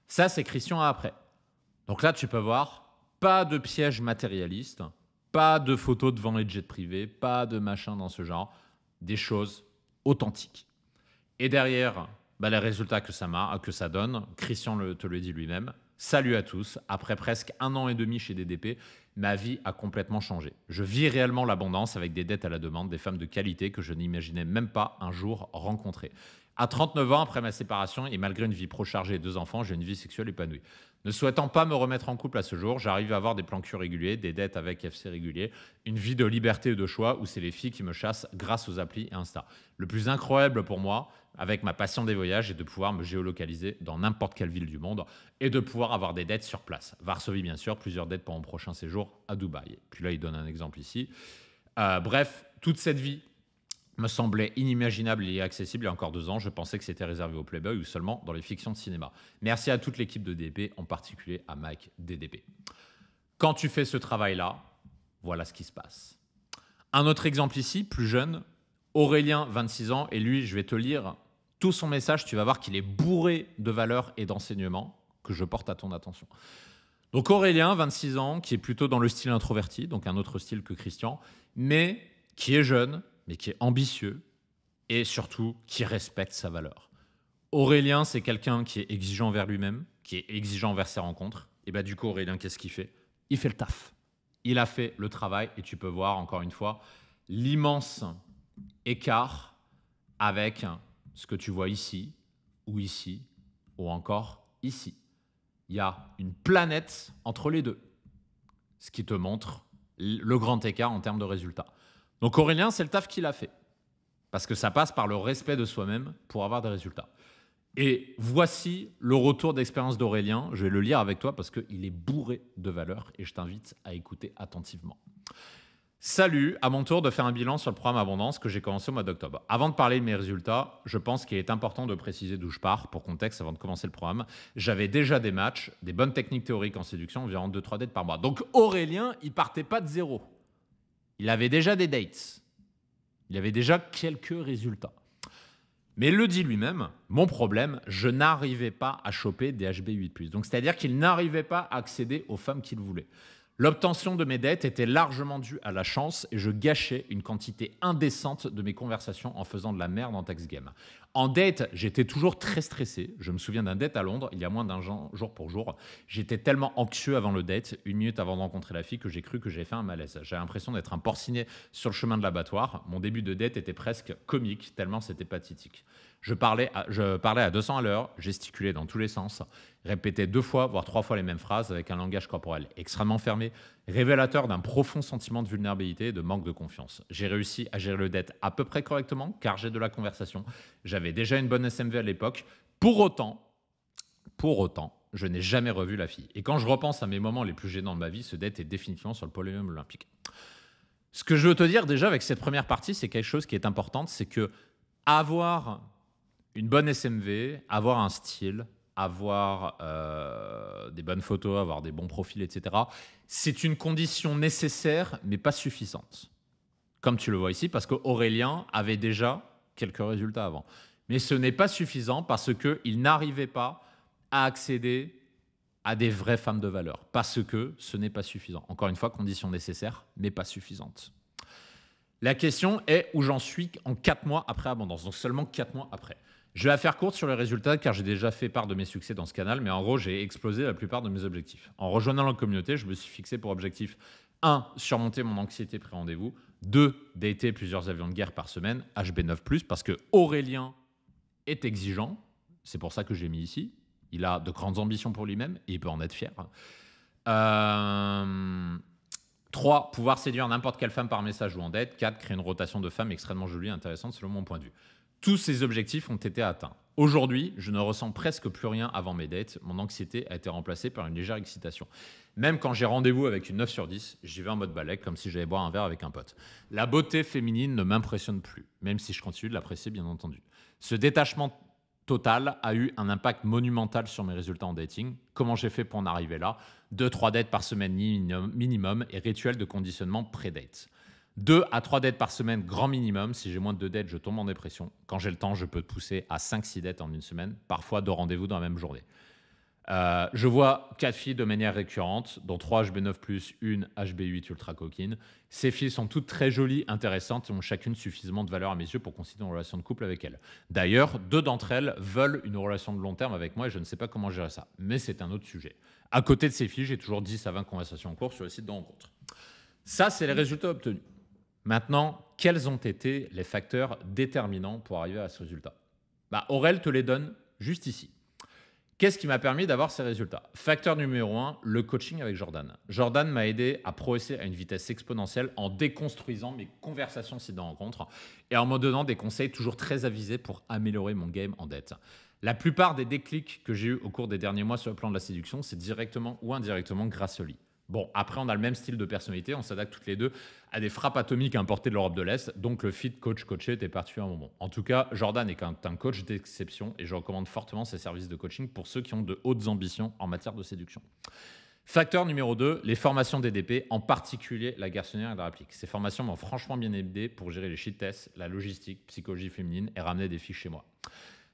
Ça, c'est Christian après. Donc là, tu peux voir, pas de piège matérialiste, pas de photos devant les jets privés, pas de machin dans ce genre. Des choses authentique. Et derrière, bah, les résultats que ça, que ça donne, Christian le, te le dit lui-même, Salut à tous. Après presque un an et demi chez DDP, ma vie a complètement changé. Je vis réellement l'abondance avec des dettes à la demande, des femmes de qualité que je n'imaginais même pas un jour rencontrer. À 39 ans après ma séparation et malgré une vie pro et deux enfants, j'ai une vie sexuelle épanouie. Ne souhaitant pas me remettre en couple à ce jour, j'arrive à avoir des plans cul réguliers, des dettes avec FC réguliers, une vie de liberté et de choix où c'est les filles qui me chassent grâce aux applis et Insta. Le plus incroyable pour moi, avec ma passion des voyages, est de pouvoir me géolocaliser dans n'importe quelle ville du monde et de pouvoir avoir des dettes sur place. Varsovie, bien sûr, plusieurs dettes pour mon prochain séjour à Dubaï. Puis là, il donne un exemple ici. Euh, bref, toute cette vie me semblait inimaginable et inaccessible il y a encore deux ans. Je pensais que c'était réservé au Playboy ou seulement dans les fictions de cinéma. Merci à toute l'équipe de DDP, en particulier à Mike DDP. Quand tu fais ce travail-là, voilà ce qui se passe. Un autre exemple ici, plus jeune, Aurélien, 26 ans, et lui, je vais te lire tout son message, tu vas voir qu'il est bourré de valeurs et d'enseignements que je porte à ton attention. Donc Aurélien, 26 ans, qui est plutôt dans le style introverti, donc un autre style que Christian, mais qui est jeune, mais qui est ambitieux et surtout qui respecte sa valeur. Aurélien, c'est quelqu'un qui est exigeant vers lui-même, qui est exigeant vers ses rencontres. Et bah du coup, Aurélien, qu'est-ce qu'il fait Il fait le taf. Il a fait le travail et tu peux voir encore une fois l'immense écart avec ce que tu vois ici ou ici ou encore ici. Il y a une planète entre les deux, ce qui te montre le grand écart en termes de résultats. Donc Aurélien, c'est le taf qu'il a fait. Parce que ça passe par le respect de soi-même pour avoir des résultats. Et voici le retour d'expérience d'Aurélien. Je vais le lire avec toi parce qu'il est bourré de valeur et je t'invite à écouter attentivement. Salut, à mon tour de faire un bilan sur le programme Abondance que j'ai commencé au mois d'octobre. Avant de parler de mes résultats, je pense qu'il est important de préciser d'où je pars pour contexte avant de commencer le programme. J'avais déjà des matchs, des bonnes techniques théoriques en séduction, environ 2-3 dates par mois. Donc Aurélien, il partait pas de zéro. Il avait déjà des dates. Il avait déjà quelques résultats. Mais le dit lui-même, mon problème, je n'arrivais pas à choper des HB8+. Donc c'est-à-dire qu'il n'arrivait pas à accéder aux femmes qu'il voulait. L'obtention de mes dettes était largement due à la chance et je gâchais une quantité indécente de mes conversations en faisant de la merde en tax game. En dette, j'étais toujours très stressé. Je me souviens d'un dette à Londres, il y a moins d'un jour pour jour. J'étais tellement anxieux avant le date, une minute avant de rencontrer la fille, que j'ai cru que j'avais fait un malaise. J'avais l'impression d'être un porciné sur le chemin de l'abattoir. Mon début de dette était presque comique, tellement c'était pathétique. Je parlais, à, je parlais à 200 à l'heure, gesticulais dans tous les sens, répétais deux fois, voire trois fois les mêmes phrases avec un langage corporel extrêmement fermé, révélateur d'un profond sentiment de vulnérabilité et de manque de confiance. J'ai réussi à gérer le dette à peu près correctement car j'ai de la conversation. J'avais déjà une bonne SMV à l'époque. Pour autant, pour autant, je n'ai jamais revu la fille. Et quand je repense à mes moments les plus gênants de ma vie, ce dette est définitivement sur le podium olympique. Ce que je veux te dire déjà avec cette première partie, c'est quelque chose qui est importante, c'est que avoir une bonne SMV, avoir un style, avoir euh, des bonnes photos, avoir des bons profils, etc., c'est une condition nécessaire, mais pas suffisante. Comme tu le vois ici, parce qu'Aurélien avait déjà quelques résultats avant. Mais ce n'est pas suffisant parce qu'il n'arrivait pas à accéder à des vraies femmes de valeur, parce que ce n'est pas suffisant. Encore une fois, condition nécessaire, mais pas suffisante. La question est où j'en suis en quatre mois après Abondance, donc seulement quatre mois après. Je vais faire courte sur les résultats car j'ai déjà fait part de mes succès dans ce canal, mais en gros, j'ai explosé la plupart de mes objectifs. En rejoignant la communauté, je me suis fixé pour objectif 1. Surmonter mon anxiété pré-rendez-vous. 2. Dater plusieurs avions de guerre par semaine, HB9, parce que Aurélien est exigeant. C'est pour ça que j'ai mis ici. Il a de grandes ambitions pour lui-même et il peut en être fier. 3. Euh, pouvoir séduire n'importe quelle femme par message ou en dette. 4. Créer une rotation de femmes extrêmement jolie et intéressante selon mon point de vue. Tous ces objectifs ont été atteints. Aujourd'hui, je ne ressens presque plus rien avant mes dates. Mon anxiété a été remplacée par une légère excitation. Même quand j'ai rendez-vous avec une 9 sur 10, j'y vais en mode balèque, comme si j'allais boire un verre avec un pote. La beauté féminine ne m'impressionne plus, même si je continue de l'apprécier, bien entendu. Ce détachement total a eu un impact monumental sur mes résultats en dating. Comment j'ai fait pour en arriver là Deux, trois dates par semaine minimum et rituel de conditionnement pré-date. 2 à 3 dettes par semaine, grand minimum. Si j'ai moins de 2 dettes, je tombe en dépression. Quand j'ai le temps, je peux pousser à 5-6 dettes en une semaine, parfois deux rendez-vous dans la même journée. Euh, je vois quatre filles de manière récurrente, dont 3 HB9+, une HB8 ultra coquine. Ces filles sont toutes très jolies, intéressantes et ont chacune suffisamment de valeur à mes yeux pour considérer une relation de couple avec elles. D'ailleurs, deux d'entre elles veulent une relation de long terme avec moi et je ne sais pas comment gérer ça. Mais c'est un autre sujet. À côté de ces filles, j'ai toujours 10 à 20 conversations en cours sur le site de Ça, c'est les résultats obtenus. Maintenant, quels ont été les facteurs déterminants pour arriver à ce résultat bah, Aurel te les donne juste ici. Qu'est-ce qui m'a permis d'avoir ces résultats Facteur numéro un, le coaching avec Jordan. Jordan m'a aidé à progresser à une vitesse exponentielle en déconstruisant mes conversations si dans rencontre et en me donnant des conseils toujours très avisés pour améliorer mon game en dette. La plupart des déclics que j'ai eu au cours des derniers mois sur le plan de la séduction, c'est directement ou indirectement grâce au lit. Bon, après, on a le même style de personnalité, on s'adapte toutes les deux à des frappes atomiques importées de l'Europe de l'Est, donc le fit coach-coaché était parti à un moment. En tout cas, Jordan est un coach d'exception et je recommande fortement ses services de coaching pour ceux qui ont de hautes ambitions en matière de séduction. Facteur numéro 2, les formations DDP, en particulier la garçonnière et la réplique. Ces formations m'ont franchement bien aidé pour gérer les shit tests, la logistique, psychologie féminine et ramener des filles chez moi.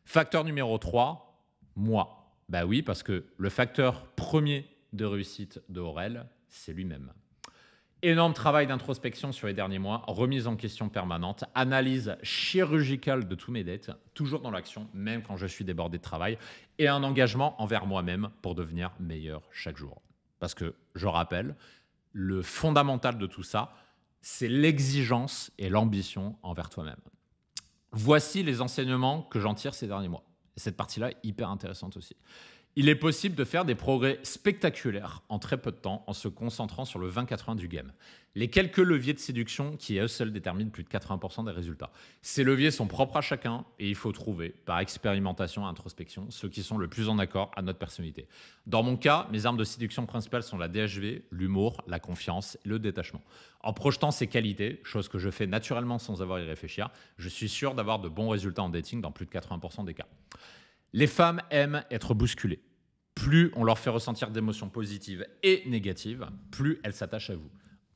Facteur numéro 3, moi. Bah oui, parce que le facteur premier de réussite de Aurel, c'est lui-même. Énorme travail d'introspection sur les derniers mois, remise en question permanente, analyse chirurgicale de tous mes dettes, toujours dans l'action, même quand je suis débordé de travail, et un engagement envers moi-même pour devenir meilleur chaque jour. Parce que, je rappelle, le fondamental de tout ça, c'est l'exigence et l'ambition envers toi-même. Voici les enseignements que j'en tire ces derniers mois. Cette partie-là, hyper intéressante aussi. Il est possible de faire des progrès spectaculaires en très peu de temps en se concentrant sur le 20-80 du game. Les quelques leviers de séduction qui eux seuls déterminent plus de 80% des résultats. Ces leviers sont propres à chacun et il faut trouver, par expérimentation et introspection, ceux qui sont le plus en accord à notre personnalité. Dans mon cas, mes armes de séduction principales sont la DHV, l'humour, la confiance et le détachement. En projetant ces qualités, chose que je fais naturellement sans avoir à y réfléchir, je suis sûr d'avoir de bons résultats en dating dans plus de 80% des cas. Les femmes aiment être bousculées. Plus on leur fait ressentir d'émotions positives et négatives, plus elles s'attachent à vous.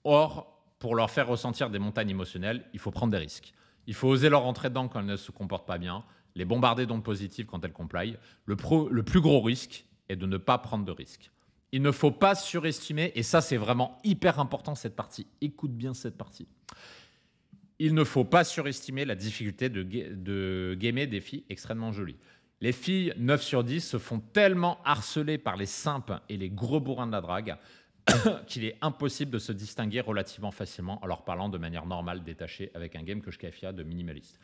Or, pour leur faire ressentir des montagnes émotionnelles, il faut prendre des risques. Il faut oser leur rentrer dedans quand elles ne se comportent pas bien, les bombarder d'ondes positives quand elles complaient. Le, plus gros risque est de ne pas prendre de risques. Il ne faut pas surestimer, et ça c'est vraiment hyper important cette partie, écoute bien cette partie. Il ne faut pas surestimer la difficulté de, de gamer des filles extrêmement jolies. Les filles 9 sur 10 se font tellement harceler par les simples et les gros bourrins de la drague qu'il est impossible de se distinguer relativement facilement en leur parlant de manière normale, détachée, avec un game que je qualifierais de minimaliste.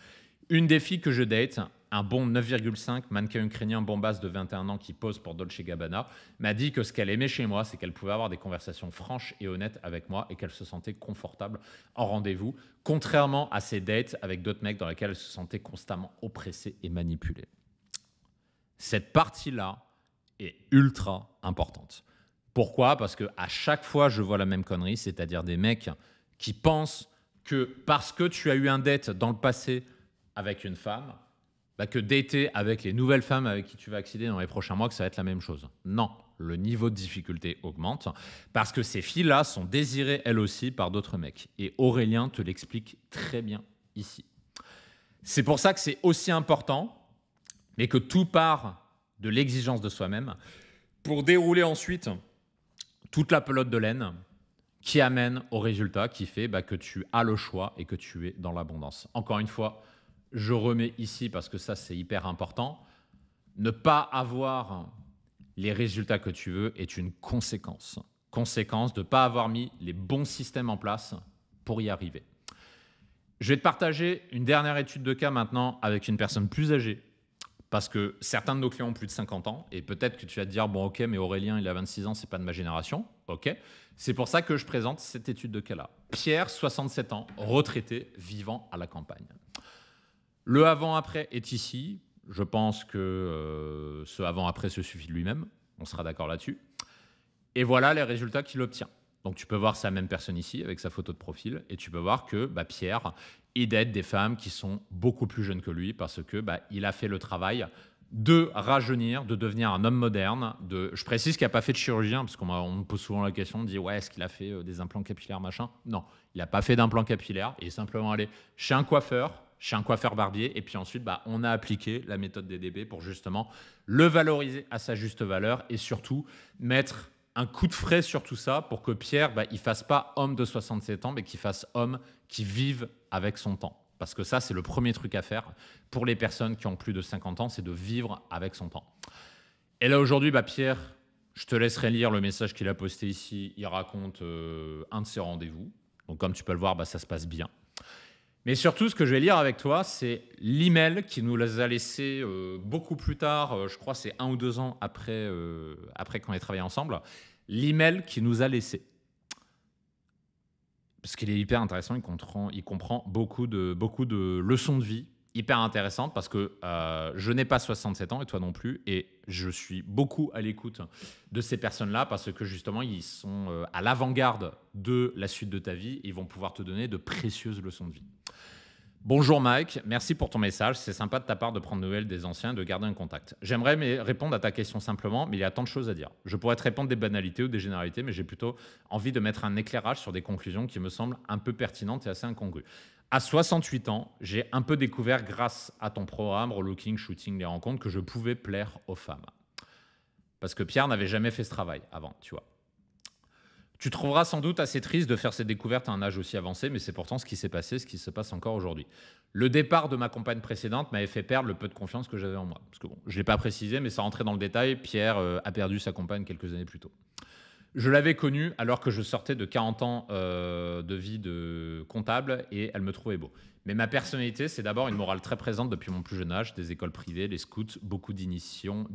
Une des filles que je date, un bon 9,5, mannequin ukrainien bombasse de 21 ans qui pose pour Dolce Gabbana, m'a dit que ce qu'elle aimait chez moi, c'est qu'elle pouvait avoir des conversations franches et honnêtes avec moi et qu'elle se sentait confortable en rendez-vous, contrairement à ses dates avec d'autres mecs dans lesquels elle se sentait constamment oppressée et manipulée cette partie-là est ultra importante. Pourquoi Parce qu'à chaque fois, je vois la même connerie, c'est-à-dire des mecs qui pensent que parce que tu as eu un date dans le passé avec une femme, bah, que dater avec les nouvelles femmes avec qui tu vas accéder dans les prochains mois, que ça va être la même chose. Non, le niveau de difficulté augmente parce que ces filles-là sont désirées elles aussi par d'autres mecs. Et Aurélien te l'explique très bien ici. C'est pour ça que c'est aussi important et que tout part de l'exigence de soi-même, pour dérouler ensuite toute la pelote de laine qui amène au résultat qui fait bah, que tu as le choix et que tu es dans l'abondance. Encore une fois, je remets ici parce que ça c'est hyper important, ne pas avoir les résultats que tu veux est une conséquence. Conséquence de ne pas avoir mis les bons systèmes en place pour y arriver. Je vais te partager une dernière étude de cas maintenant avec une personne plus âgée parce que certains de nos clients ont plus de 50 ans, et peut-être que tu vas te dire, bon ok, mais Aurélien, il a 26 ans, c'est pas de ma génération. Ok. C'est pour ça que je présente cette étude de cas-là. Pierre, 67 ans, retraité, vivant à la campagne. Le avant-après est ici. Je pense que euh, ce avant-après se suffit de lui-même. On sera d'accord là-dessus. Et voilà les résultats qu'il obtient. Donc tu peux voir sa même personne ici avec sa photo de profil et tu peux voir que bah, Pierre aide des femmes qui sont beaucoup plus jeunes que lui parce que bah, il a fait le travail de rajeunir, de devenir un homme moderne. De... Je précise qu'il n'a pas fait de chirurgien, parce qu'on me pose souvent la question, de dit, ouais, est-ce qu'il a fait euh, des implants capillaires, machin Non, il n'a pas fait d'implant capillaire, il est simplement allé chez un coiffeur, chez un coiffeur barbier, et puis ensuite, bah, on a appliqué la méthode DDB pour justement le valoriser à sa juste valeur et surtout mettre un coup de frais sur tout ça pour que Pierre, bah, il fasse pas homme de 67 ans, mais qu'il fasse homme qui vive avec son temps. Parce que ça, c'est le premier truc à faire pour les personnes qui ont plus de 50 ans, c'est de vivre avec son temps. Et là, aujourd'hui, bah, Pierre, je te laisserai lire le message qu'il a posté ici. Il raconte euh, un de ses rendez-vous. Donc, comme tu peux le voir, bah, ça se passe bien. Mais surtout, ce que je vais lire avec toi, c'est l'email qui nous les a laissés euh, beaucoup plus tard, euh, je crois c'est un ou deux ans après, euh, après qu'on ait travaillé ensemble, l'email qui nous a laissé. Parce qu'il est hyper intéressant, il comprend, il comprend beaucoup, de, beaucoup de leçons de vie, hyper intéressante parce que euh, je n'ai pas 67 ans et toi non plus. Et je suis beaucoup à l'écoute de ces personnes-là parce que justement, ils sont euh, à l'avant-garde de la suite de ta vie. Et ils vont pouvoir te donner de précieuses leçons de vie. Bonjour Mike, merci pour ton message. C'est sympa de ta part de prendre nouvelles des anciens de garder un contact. J'aimerais répondre à ta question simplement, mais il y a tant de choses à dire. Je pourrais te répondre des banalités ou des généralités, mais j'ai plutôt envie de mettre un éclairage sur des conclusions qui me semblent un peu pertinentes et assez incongrues à 68 ans, j'ai un peu découvert grâce à ton programme looking Shooting, les rencontres que je pouvais plaire aux femmes. Parce que Pierre n'avait jamais fait ce travail avant, tu vois. Tu trouveras sans doute assez triste de faire cette découverte à un âge aussi avancé, mais c'est pourtant ce qui s'est passé, ce qui se passe encore aujourd'hui. Le départ de ma compagne précédente m'avait fait perdre le peu de confiance que j'avais en moi. Parce que je ne l'ai pas précisé, mais ça rentrait dans le détail, Pierre euh, a perdu sa compagne quelques années plus tôt. Je l'avais connue alors que je sortais de 40 ans euh, de vie de comptable et elle me trouvait beau. Mais ma personnalité, c'est d'abord une morale très présente depuis mon plus jeune âge, des écoles privées, les scouts, beaucoup d'inhibitions.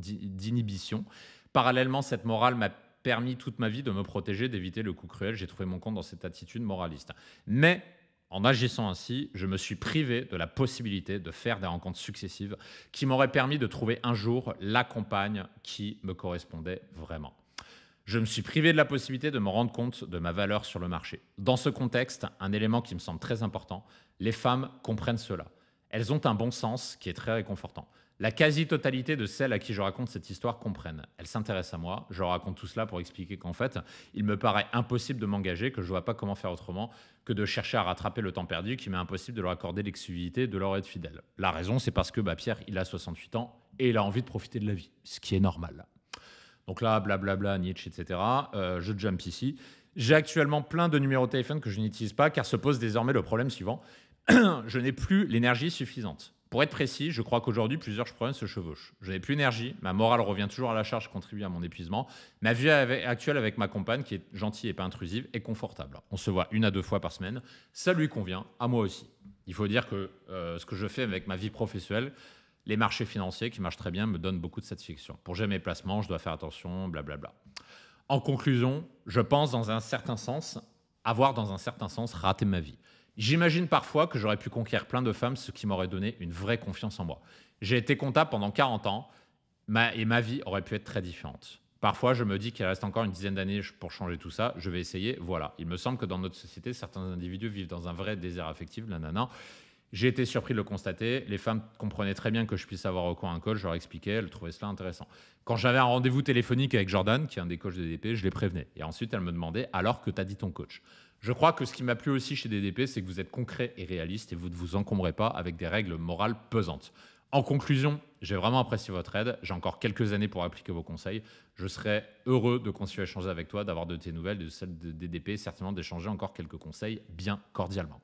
Parallèlement, cette morale m'a permis toute ma vie de me protéger, d'éviter le coup cruel. J'ai trouvé mon compte dans cette attitude moraliste. Mais en agissant ainsi, je me suis privé de la possibilité de faire des rencontres successives qui m'auraient permis de trouver un jour la compagne qui me correspondait vraiment je me suis privé de la possibilité de me rendre compte de ma valeur sur le marché. Dans ce contexte, un élément qui me semble très important, les femmes comprennent cela. Elles ont un bon sens qui est très réconfortant. La quasi-totalité de celles à qui je raconte cette histoire comprennent. Elles s'intéressent à moi. Je leur raconte tout cela pour expliquer qu'en fait, il me paraît impossible de m'engager, que je ne vois pas comment faire autrement que de chercher à rattraper le temps perdu, qui m'est impossible de leur accorder l'exclusivité, de leur être fidèle. La raison, c'est parce que bah, Pierre, il a 68 ans et il a envie de profiter de la vie, ce qui est normal. Donc là, blablabla, Nietzsche, etc. Euh, je jump ici. J'ai actuellement plein de numéros de téléphone que je n'utilise pas car se pose désormais le problème suivant. je n'ai plus l'énergie suffisante. Pour être précis, je crois qu'aujourd'hui, plusieurs problèmes se chevauchent. Je n'ai plus d'énergie, ma morale revient toujours à la charge, contribue à mon épuisement. Ma vie actuelle avec ma compagne, qui est gentille et pas intrusive, est confortable. On se voit une à deux fois par semaine. Ça lui convient, à moi aussi. Il faut dire que euh, ce que je fais avec ma vie professionnelle, les marchés financiers qui marchent très bien me donnent beaucoup de satisfaction. Pour gérer mes placements, je dois faire attention, blablabla. En conclusion, je pense dans un certain sens avoir dans un certain sens raté ma vie. J'imagine parfois que j'aurais pu conquérir plein de femmes, ce qui m'aurait donné une vraie confiance en moi. J'ai été comptable pendant 40 ans et ma vie aurait pu être très différente. Parfois, je me dis qu'il reste encore une dizaine d'années pour changer tout ça. Je vais essayer. Voilà. Il me semble que dans notre société, certains individus vivent dans un vrai désert affectif, nanana. J'ai été surpris de le constater. Les femmes comprenaient très bien que je puisse avoir au coin un coach. Je leur expliquais, elles trouvaient cela intéressant. Quand j'avais un rendez-vous téléphonique avec Jordan, qui est un des coachs de DDP, je les prévenais. Et ensuite, elles me demandaient alors que t'as dit ton coach. Je crois que ce qui m'a plu aussi chez DDP, c'est que vous êtes concret et réaliste et vous ne vous encombrez pas avec des règles morales pesantes. En conclusion, j'ai vraiment apprécié votre aide. J'ai encore quelques années pour appliquer vos conseils. Je serais heureux de continuer à échanger avec toi, d'avoir de tes nouvelles, de celles de DDP, certainement d'échanger encore quelques conseils bien cordialement.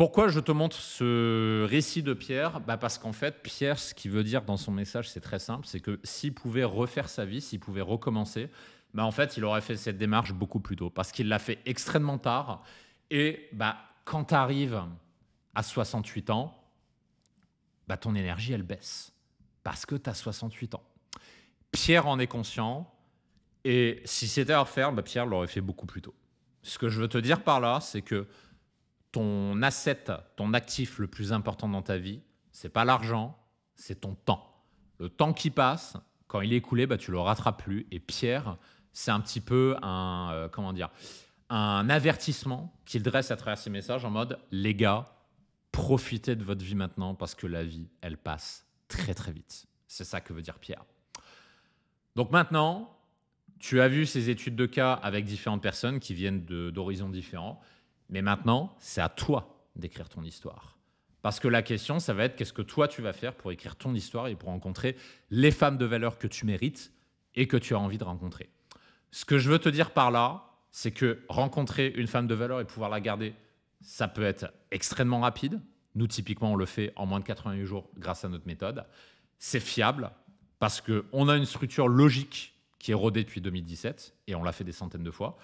Pourquoi je te montre ce récit de Pierre bah Parce qu'en fait, Pierre, ce qu'il veut dire dans son message, c'est très simple, c'est que s'il pouvait refaire sa vie, s'il pouvait recommencer, bah en fait, il aurait fait cette démarche beaucoup plus tôt, parce qu'il l'a fait extrêmement tard. Et bah, quand tu arrives à 68 ans, bah, ton énergie, elle baisse, parce que tu as 68 ans. Pierre en est conscient, et si c'était à refaire, bah, Pierre l'aurait fait beaucoup plus tôt. Ce que je veux te dire par là, c'est que ton asset, ton actif le plus important dans ta vie, c'est pas l'argent, c'est ton temps. Le temps qui passe, quand il est écoulé, bah, tu le rattrapes plus. Et Pierre, c'est un petit peu un euh, comment dire, un avertissement qu'il dresse à travers ses messages en mode les gars, profitez de votre vie maintenant parce que la vie, elle passe très très vite. C'est ça que veut dire Pierre. Donc maintenant, tu as vu ces études de cas avec différentes personnes qui viennent d'horizons différents. Mais maintenant, c'est à toi d'écrire ton histoire. Parce que la question, ça va être qu'est-ce que toi tu vas faire pour écrire ton histoire et pour rencontrer les femmes de valeur que tu mérites et que tu as envie de rencontrer. Ce que je veux te dire par là, c'est que rencontrer une femme de valeur et pouvoir la garder, ça peut être extrêmement rapide. Nous, typiquement, on le fait en moins de 88 jours grâce à notre méthode. C'est fiable parce qu'on a une structure logique qui est rodée depuis 2017 et on l'a fait des centaines de fois.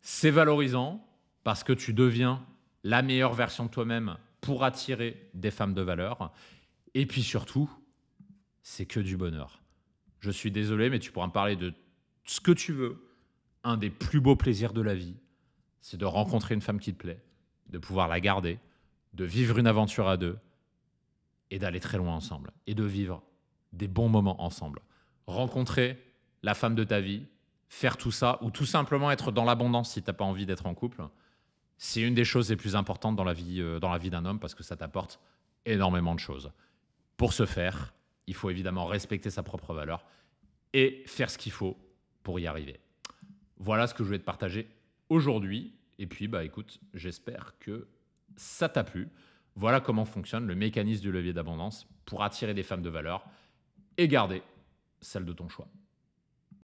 C'est valorisant parce que tu deviens la meilleure version de toi-même pour attirer des femmes de valeur. Et puis surtout, c'est que du bonheur. Je suis désolé, mais tu pourras me parler de ce que tu veux. Un des plus beaux plaisirs de la vie, c'est de rencontrer une femme qui te plaît, de pouvoir la garder, de vivre une aventure à deux et d'aller très loin ensemble et de vivre des bons moments ensemble. Rencontrer la femme de ta vie, faire tout ça ou tout simplement être dans l'abondance si tu n'as pas envie d'être en couple c'est une des choses les plus importantes dans la vie, euh, dans la vie d'un homme parce que ça t'apporte énormément de choses. Pour ce faire, il faut évidemment respecter sa propre valeur et faire ce qu'il faut pour y arriver. Voilà ce que je voulais te partager aujourd'hui. Et puis, bah écoute, j'espère que ça t'a plu. Voilà comment fonctionne le mécanisme du levier d'abondance pour attirer des femmes de valeur et garder celle de ton choix.